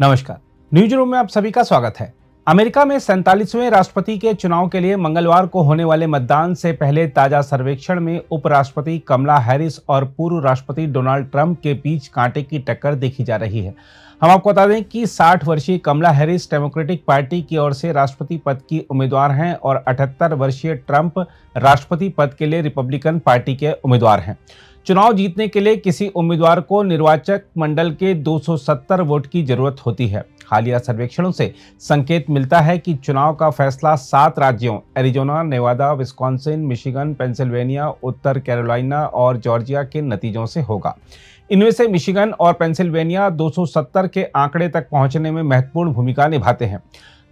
नमस्कार news room में आप सभी का स्वागत है अमेरिका में सैतालीसवें राष्ट्रपति के चुनाव के लिए मंगलवार को होने वाले मतदान से पहले ताजा सर्वेक्षण में उपराष्ट्रपति कमला हैरिस और पूर्व राष्ट्रपति डोनाल्ड ट्रंप के बीच कांटे की टक्कर देखी जा रही है हम आपको बता दें कि 60 वर्षीय कमला हैरिस डेमोक्रेटिक पार्टी की ओर से राष्ट्रपति पद की उम्मीदवार हैं और अठहत्तर वर्षीय ट्रंप राष्ट्रपति पद के लिए रिपब्लिकन पार्टी के उम्मीदवार हैं चुनाव जीतने के लिए किसी उम्मीदवार को निर्वाचक मंडल के 270 वोट की जरूरत होती है हालिया सर्वेक्षणों से संकेत मिलता है कि चुनाव का फैसला सात राज्यों Arizona Nevada Wisconsin Michigan Pennsylvania उत्तर कैरोलिना और जॉर्जिया के नतीजों से होगा इनमें से मिशिगन और पेंसिल्वेनिया 270 के आंकड़े तक पहुंचने में महत्वपूर्ण भूमिका निभाते हैं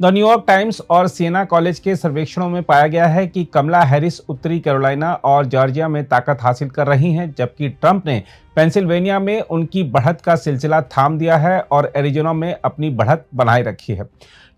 द न्यूयॉर्क टाइम्स और सेना कॉलेज के सर्वेक्षणों में पाया गया है कि कमला हैरिस उत्तरी कैरोलिना और जॉर्जिया में ताकत हासिल कर रही हैं जबकि ट्रंप ने पेंसिल्वेनिया में उनकी बढ़त का सिलसिला थाम दिया है और एरिजोना में अपनी बढ़त बनाए रखी है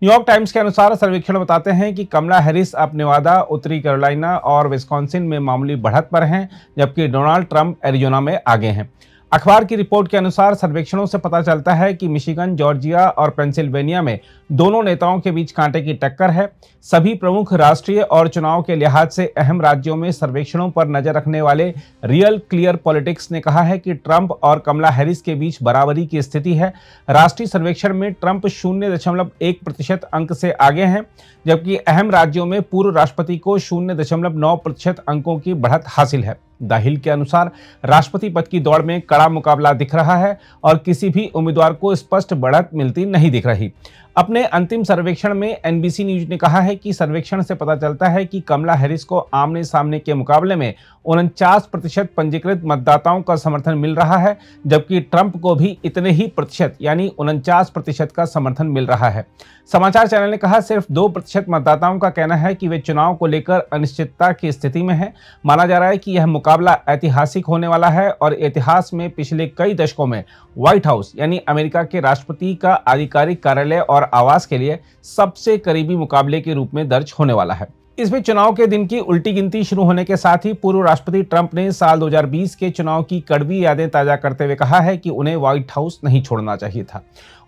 न्यूयॉर्क टाइम्स के अनुसार सर्वेक्षण बताते हैं कि कमला हैरिस अब नेवादा उत्तरी कैरोलिना और विस्कॉन्सिन में मामूली बढ़त पर हैं जबकि डोनाल्ड ट्रंप एरिजोना में आगे हैं अखबार की रिपोर्ट के अनुसार सर्वेक्षणों से पता चलता है कि मिशिगन जॉर्जिया और पेंसिल्वेनिया में दोनों नेताओं के बीच कांटे की टक्कर है सभी प्रमुख राष्ट्रीय और चुनाव के लिहाज से अहम राज्यों में सर्वेक्षणों पर नजर रखने वाले रियल क्लियर पॉलिटिक्स ने कहा है कि ट्रंप और कमला हैरिस के बीच बराबरी की स्थिति है राष्ट्रीय सर्वेक्षण में ट्रंप शून्य दशमलव एक प्रतिशत अंक से आगे हैं जबकि अहम राज्यों में पूर्व राष्ट्रपति को शून्य दशमलव नौ प्रतिशत अंकों की बढ़त हासिल है द हिल के अनुसार राष्ट्रपति पद की दौड़ में कड़ा मुकाबला दिख रहा है और किसी भी उम्मीदवार को स्पष्ट बढ़त मिलती नहीं दिख रही अपने अंतिम सर्वेक्षण में एनबीसी न्यूज ने कहा है कि सर्वेक्षण से पता चलता है कि कमला हैरिस को आमने सामने के मुकाबले में उनचास प्रतिशत पंजीकृत मतदाताओं का समर्थन मिल रहा है जबकि ट्रंप को भी इतने ही प्रतिशत यानी उनचास प्रतिशत का समर्थन मिल रहा है समाचार चैनल ने कहा सिर्फ दो प्रतिशत मतदाताओं का कहना है कि वे चुनाव को लेकर अनिश्चितता की स्थिति में है माना जा रहा है कि यह मुकाबला ऐतिहासिक होने वाला है और इतिहास में पिछले कई दशकों में व्हाइट हाउस यानी अमेरिका के राष्ट्रपति का आधिकारिक कार्यालय और आवास के लिए सबसे करीबी मुकाबले के रूप में दर्ज होने वाला है इसमें चुनाव के दिन की उल्टी गिनती शुरू होने के साथ ही पूर्व राष्ट्रपति ट्रंप ने साल 2020 के चुनाव की कड़वी यादें ताजा करते हुए कहा है कि उन्हें व्हाइट हाउस नहीं छोड़ना चाहिए था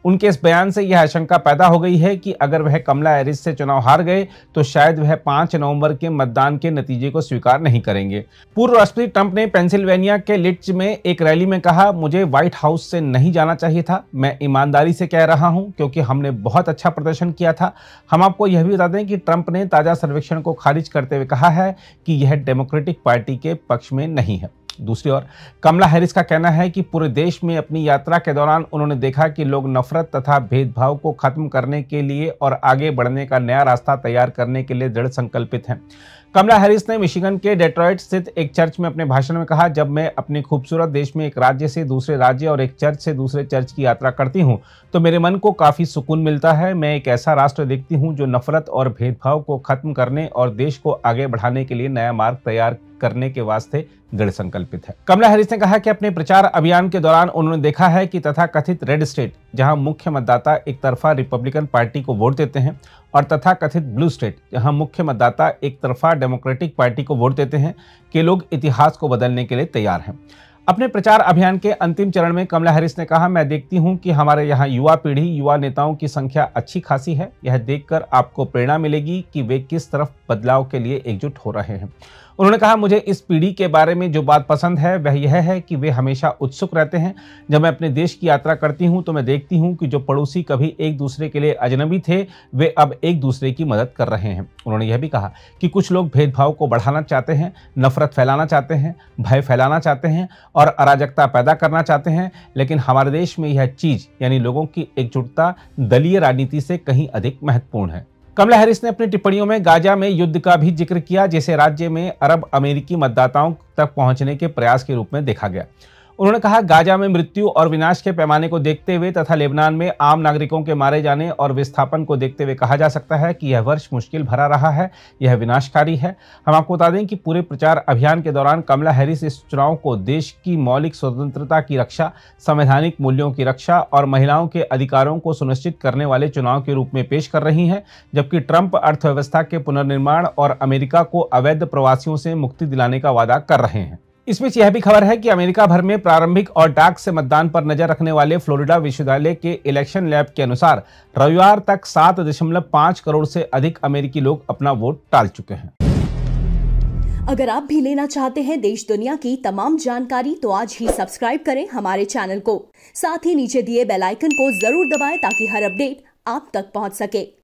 उनके इस बयान से यह आशंका पैदा हो गई है कि अगर वह कमला हैरिस से चुनाव हार गए तो शायद वह पाँच नवंबर के मतदान के नतीजे को स्वीकार नहीं करेंगे पूर्व राष्ट्रपति ट्रंप ने पेंसिल्वेनिया के लिट्स में एक रैली में कहा मुझे व्हाइट हाउस से नहीं जाना चाहिए था मैं ईमानदारी से कह रहा हूँ क्योंकि हमने बहुत अच्छा प्रदर्शन किया था हम आपको यह भी बता दें कि ट्रंप ने ताज़ा सर्वेक्षण को खारिज करते हुए कहा है कि यह डेमोक्रेटिक पार्टी के पक्ष में नहीं है दूसरी ओर कमला हैरिस का कहना है कि पूरे देश में अपनी यात्रा के दौरान उन्होंने देखा कि लोग नफरत तथा भेदभाव को खत्म करने के लिए और आगे बढ़ने का नया रास्ता तैयार करने के लिए दृढ़ संकल्पित हैं कमला हैरिस ने मिशिगन के डेट्रॉइट स्थित एक चर्च में अपने भाषण में कहा जब मैं अपने खूबसूरत देश में एक राज्य से दूसरे राज्य और एक चर्च से दूसरे चर्च की यात्रा करती हूं तो मेरे मन को काफ़ी सुकून मिलता है मैं एक ऐसा राष्ट्र देखती हूं जो नफरत और भेदभाव को खत्म करने और देश को आगे बढ़ाने के लिए नया मार्ग तैयार करने के वास्ते दृढ़ संकल्पित है कमला हैरिस ने कहा कि अपने प्रचार अभियान के दौरान उन्होंने देखा है कि तथा कथित रेड स्टेट जहां मुख्य मतदाता एक तरफा रिपब्लिकन पार्टी को वोट देते हैं और तथाकथित ब्लू स्टेट जहां मुख्य मतदाता एक तरफा डेमोक्रेटिक पार्टी को वोट देते हैं के लोग इतिहास को बदलने के लिए तैयार हैं अपने प्रचार अभियान के अंतिम चरण में कमला हैरिस ने कहा मैं देखती हूं कि हमारे यहां युवा पीढ़ी युवा नेताओं की संख्या अच्छी खासी है यह देखकर आपको प्रेरणा मिलेगी कि वे किस तरफ बदलाव के लिए एकजुट हो रहे हैं उन्होंने कहा मुझे इस पीढ़ी के बारे में जो बात पसंद है वह यह है कि वे हमेशा उत्सुक रहते हैं जब मैं अपने देश की यात्रा करती हूं तो मैं देखती हूं कि जो पड़ोसी कभी एक दूसरे के लिए अजनबी थे वे अब एक दूसरे की मदद कर रहे हैं उन्होंने यह भी कहा कि कुछ लोग भेदभाव को बढ़ाना चाहते हैं नफरत फैलाना चाहते हैं भय फैलाना चाहते हैं और अराजकता पैदा करना चाहते हैं लेकिन हमारे देश में यह चीज़ यानी लोगों की एकजुटता दलीय राजनीति से कहीं अधिक महत्वपूर्ण है कमला हैरिस ने अपनी टिप्पणियों में गाजा में युद्ध का भी जिक्र किया जिसे राज्य में अरब अमेरिकी मतदाताओं तक पहुंचने के प्रयास के रूप में देखा गया उन्होंने कहा गाजा में मृत्यु और विनाश के पैमाने को देखते हुए तथा लेबनान में आम नागरिकों के मारे जाने और विस्थापन को देखते हुए कहा जा सकता है कि यह वर्ष मुश्किल भरा रहा है यह विनाशकारी है हम आपको बता दें कि पूरे प्रचार अभियान के दौरान कमला हैरिस इस चुनाव को देश की मौलिक स्वतंत्रता की रक्षा संवैधानिक मूल्यों की रक्षा और महिलाओं के अधिकारों को सुनिश्चित करने वाले चुनाव के रूप में पेश कर रही हैं जबकि ट्रंप अर्थव्यवस्था के पुनर्निर्माण और अमेरिका को अवैध प्रवासियों से मुक्ति दिलाने का वादा कर रहे हैं इस बीच यह भी खबर है कि अमेरिका भर में प्रारंभिक और डाक से मतदान पर नजर रखने वाले फ्लोरिडा विश्वविद्यालय के इलेक्शन लैब के अनुसार रविवार तक सात दशमलव पाँच करोड़ से अधिक अमेरिकी लोग अपना वोट डाल चुके हैं अगर आप भी लेना चाहते हैं देश दुनिया की तमाम जानकारी तो आज ही सब्सक्राइब करें हमारे चैनल को साथ ही नीचे दिए बेलाइकन को जरूर दबाए ताकि हर अपडेट आप तक पहुँच सके